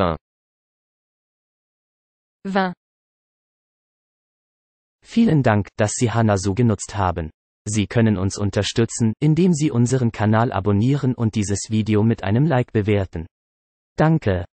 20. 20. Vielen Dank, dass Sie Hanna so genutzt haben. Sie können uns unterstützen, indem Sie unseren Kanal abonnieren und dieses Video mit einem Like bewerten. Danke.